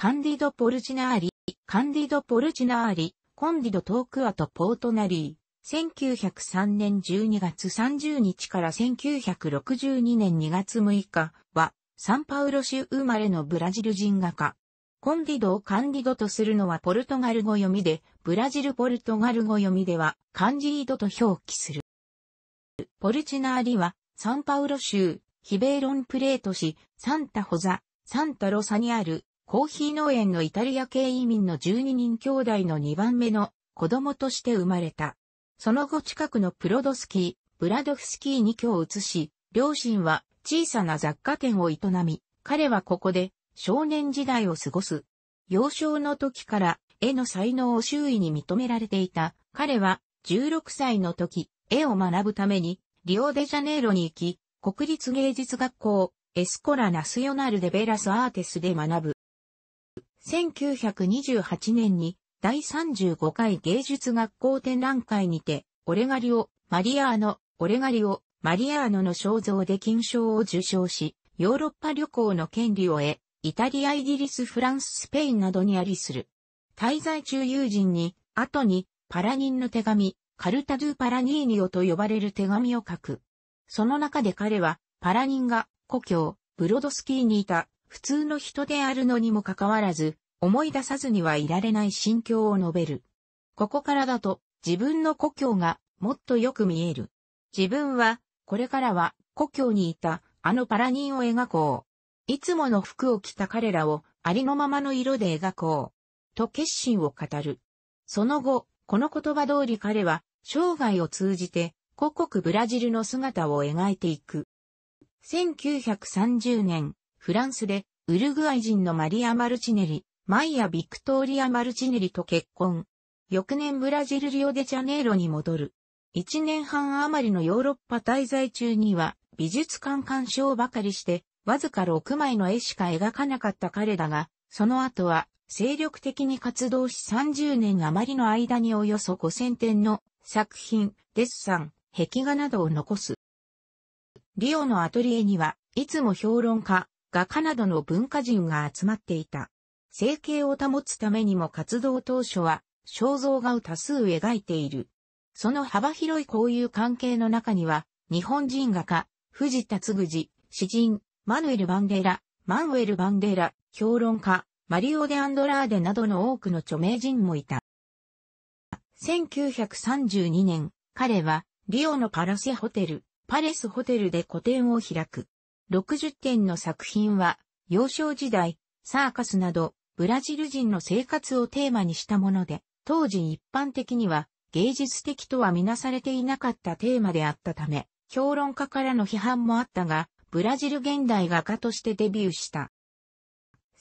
カンディド・ポルチナーリ、カンディド・ポルチナーリ、コンディド・トークアとポートナリー。1903年12月30日から1962年2月6日は、サンパウロ州生まれのブラジル人画家。コンディドをカンディドとするのはポルトガル語読みで、ブラジルポルトガル語読みでは、カンジードと表記する。ポルチナーリは、サンパウロ州、ヒベイロンプレート市、サンタホザ、サンタロサにあるコーヒー農園のイタリア系移民の12人兄弟の2番目の子供として生まれた。その後近くのプロドスキー、ブラドフスキーに居を移し、両親は小さな雑貨店を営み、彼はここで少年時代を過ごす。幼少の時から絵の才能を周囲に認められていた。彼は16歳の時、絵を学ぶためにリオデジャネイロに行き、国立芸術学校、エスコラナスヨナルデベラスアーテスで学ぶ。1928年に第35回芸術学校展覧会にて、オレガリオ・マリアーノ、オレガリオ・マリアーノの肖像で金賞を受賞し、ヨーロッパ旅行の権利を得、イタリア、イギリス、フランス、スペインなどにありする。滞在中友人に、後に、パラニンの手紙、カルタドゥ・パラニーニオと呼ばれる手紙を書く。その中で彼は、パラニンが故郷、ブロドスキーにいた普通の人であるのにもかかわらず、思い出さずにはいられない心境を述べる。ここからだと、自分の故郷がもっとよく見える。自分は、これからは故郷にいたあのパラニンを描こう。いつもの服を着た彼らをありのままの色で描こう。と決心を語る。その後、この言葉通り彼は生涯を通じて故国ブラジルの姿を描いていく。1930年、フランスで、ウルグアイ人のマリア・マルチネリ、マイア・ビクトーリア・マルチネリと結婚。翌年ブラジルリオデジャネイロに戻る。一年半余りのヨーロッパ滞在中には、美術館鑑賞ばかりして、わずか6枚の絵しか描かなかった彼だが、その後は、精力的に活動し30年余りの間におよそ5000点の作品、デッサン、壁画などを残す。リオのアトリエには、いつも評論家、画家などの文化人が集まっていた。生計を保つためにも活動当初は肖像画を多数描いている。その幅広い交友関係の中には、日本人画家、藤田嗣治、詩人、マヌエル・バンデラ、マンウェル・バンデラ、評論家、マリオ・デ・アンドラーデなどの多くの著名人もいた。1932年、彼は、リオのパラセホテル、パレスホテルで個展を開く。60点の作品は、幼少時代、サーカスなど、ブラジル人の生活をテーマにしたもので、当時一般的には芸術的とはみなされていなかったテーマであったため、評論家からの批判もあったが、ブラジル現代画家としてデビューした。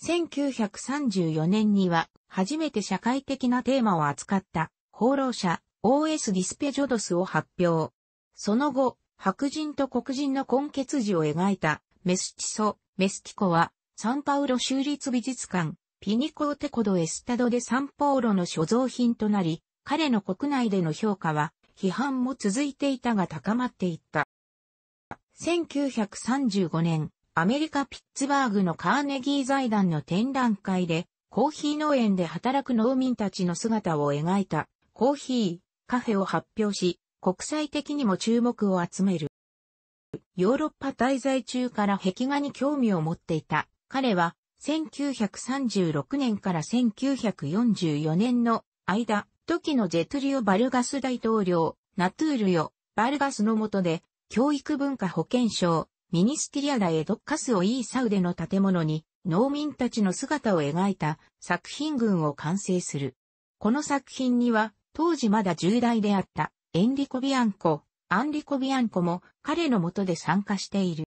1934年には、初めて社会的なテーマを扱った、放浪者、OS ディスペジョドスを発表。その後、白人と黒人の混血児を描いたメスチソ、メスティコはサンパウロ州立美術館、ピニコーテコドエスタドでサンパウロの所蔵品となり、彼の国内での評価は批判も続いていたが高まっていった。1935年、アメリカ・ピッツバーグのカーネギー財団の展覧会で、コーヒー農園で働く農民たちの姿を描いたコーヒー、カフェを発表し、国際的にも注目を集める。ヨーロッパ滞在中から壁画に興味を持っていた。彼は1936年から1944年の間、時のジェトゥリオ・バルガス大統領、ナトゥールヨ・バルガスの下で、教育文化保健省、ミニスティリアダエドカスオ・イーサウデの建物に、農民たちの姿を描いた作品群を完成する。この作品には、当時まだ重大であったエンリコ・ビアンコ、アンリコ・ビアンコも彼の下で参加している。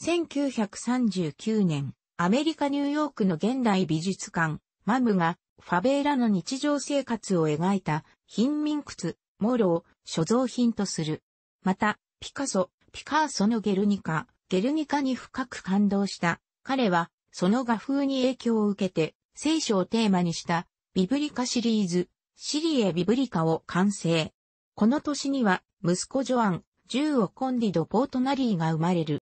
1939年、アメリカ・ニューヨークの現代美術館、マムがファベーラの日常生活を描いた貧民屈、モロを所蔵品とする。また、ピカソ、ピカーソのゲルニカ、ゲルニカに深く感動した。彼は、その画風に影響を受けて、聖書をテーマにした、ビブリカシリーズ、シリエ・ビブリカを完成。この年には、息子ジョアン、ュー・をコンディド・ポートナリーが生まれる。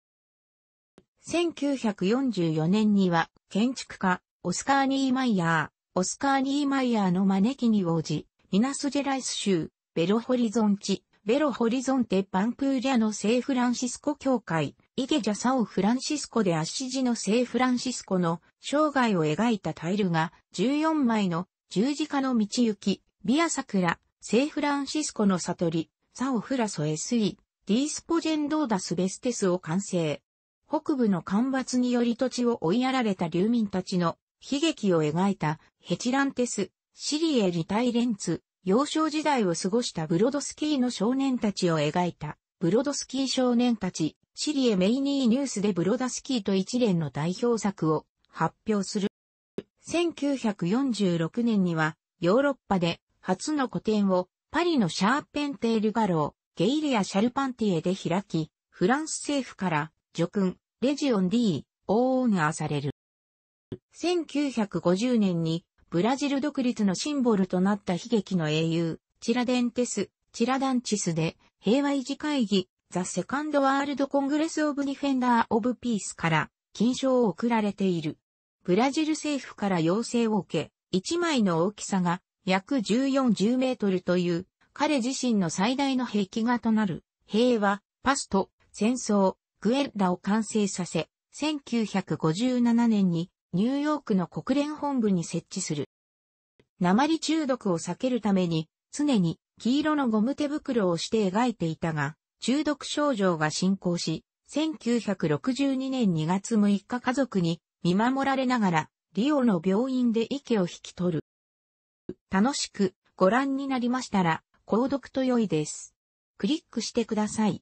1944年には、建築家、オスカー・ニーマイヤー、オスカー・ニーマイヤーの招きに応じ、ミナスジェライス州、ベロホリゾン地、ベロホリゾンテ・パンプーリアの聖フランシスコ教会、イゲジャサオ・フランシスコでアッシジの聖フランシスコの生涯を描いたタイルが14枚の十字架の道行き、ビア桜、セイフランシスコの悟り、サオフラソエスイ、ディースポジェンドーダスベステスを完成。北部の干ばつにより土地を追いやられた流民たちの悲劇を描いたヘチランテス、シリエリタイレンツ、幼少時代を過ごしたブロドスキーの少年たちを描いた、ブロドスキー少年たち、シリエメイニーニュースでブロダスキーと一連の代表作を発表する。1946年にはヨーロッパで初の個展をパリのシャーペンテール画廊、ゲイリア・シャルパンティエで開き、フランス政府から叙勲、レジオン D、オーナーされる。1950年にブラジル独立のシンボルとなった悲劇の英雄、チラデンテス、チラダンチスで平和維持会議、ザ・セカンド・ワールド・コングレス・オブ・ディフェンダー・オブ・ピースから金賞を贈られている。ブラジル政府から要請を受け、1枚の大きさが約1410メートルという彼自身の最大の壁画となる平和、パスト、戦争、グエッラを完成させ、1957年にニューヨークの国連本部に設置する。鉛中毒を避けるために常に黄色のゴム手袋をして描いていたが、中毒症状が進行し、1962年2月6日家族に見守られながら、リオの病院で息を引き取る。楽しくご覧になりましたら、購読と良いです。クリックしてください。